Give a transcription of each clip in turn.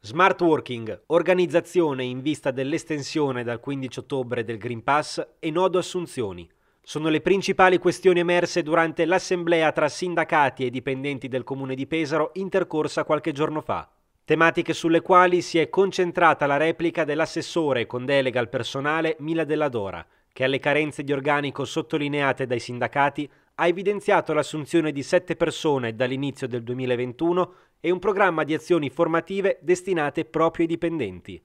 Smart Working, organizzazione in vista dell'estensione dal 15 ottobre del Green Pass e nodo assunzioni. Sono le principali questioni emerse durante l'assemblea tra sindacati e dipendenti del comune di Pesaro intercorsa qualche giorno fa. Tematiche sulle quali si è concentrata la replica dell'assessore con delega al personale Mila Della Dora, che alle carenze di organico sottolineate dai sindacati ha evidenziato l'assunzione di sette persone dall'inizio del 2021 e un programma di azioni formative destinate proprio ai dipendenti.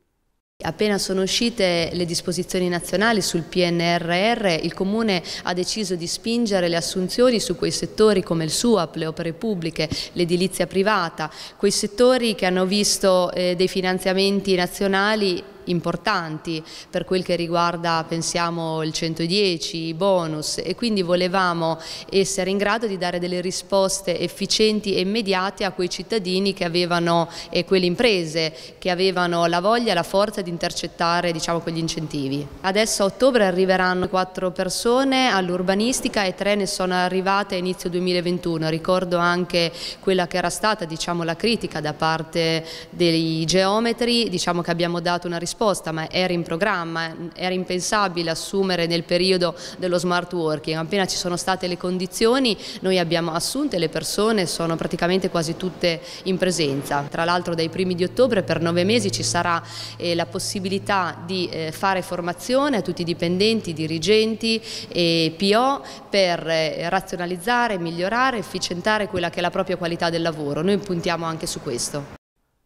Appena sono uscite le disposizioni nazionali sul PNRR, il Comune ha deciso di spingere le assunzioni su quei settori come il SUAP, le opere pubbliche, l'edilizia privata, quei settori che hanno visto eh, dei finanziamenti nazionali importanti per quel che riguarda pensiamo il 110, i bonus e quindi volevamo essere in grado di dare delle risposte efficienti e immediate a quei cittadini che avevano e quelle imprese che avevano la voglia e la forza di intercettare diciamo, quegli incentivi. Adesso a ottobre arriveranno quattro persone all'urbanistica e tre ne sono arrivate a inizio 2021, ricordo anche quella che era stata diciamo, la critica da parte dei geometri, diciamo che abbiamo dato una risposta risposta, ma era in programma, era impensabile assumere nel periodo dello smart working, appena ci sono state le condizioni noi abbiamo assunte le persone, sono praticamente quasi tutte in presenza, tra l'altro dai primi di ottobre per nove mesi ci sarà eh, la possibilità di eh, fare formazione a tutti i dipendenti, dirigenti e PO per eh, razionalizzare, migliorare, efficientare quella che è la propria qualità del lavoro, noi puntiamo anche su questo.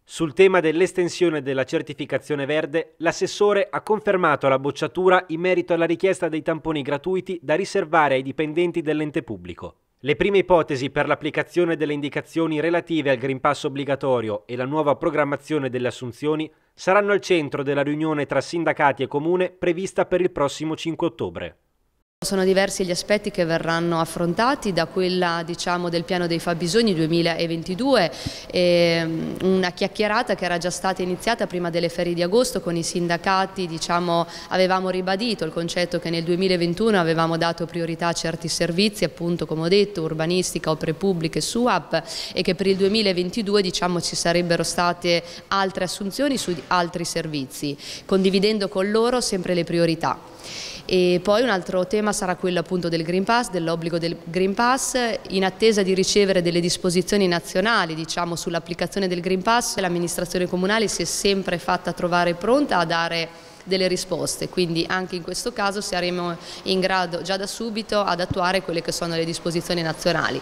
Sul tema dell'estensione della certificazione verde, l'assessore ha confermato la bocciatura in merito alla richiesta dei tamponi gratuiti da riservare ai dipendenti dell'ente pubblico. Le prime ipotesi per l'applicazione delle indicazioni relative al Green Pass obbligatorio e la nuova programmazione delle assunzioni saranno al centro della riunione tra sindacati e comune prevista per il prossimo 5 ottobre. Sono diversi gli aspetti che verranno affrontati, da quella diciamo, del piano dei fabbisogni 2022, ehm, una chiacchierata che era già stata iniziata prima delle ferie di agosto con i sindacati, diciamo, avevamo ribadito il concetto che nel 2021 avevamo dato priorità a certi servizi, appunto come ho detto, urbanistica, opere pubbliche, SUAP e che per il 2022 diciamo, ci sarebbero state altre assunzioni su altri servizi, condividendo con loro sempre le priorità. E poi un altro tema sarà quello appunto del Green Pass, dell'obbligo del Green Pass, in attesa di ricevere delle disposizioni nazionali diciamo, sull'applicazione del Green Pass, l'amministrazione comunale si è sempre fatta trovare pronta a dare delle risposte, quindi anche in questo caso saremo in grado già da subito ad attuare quelle che sono le disposizioni nazionali.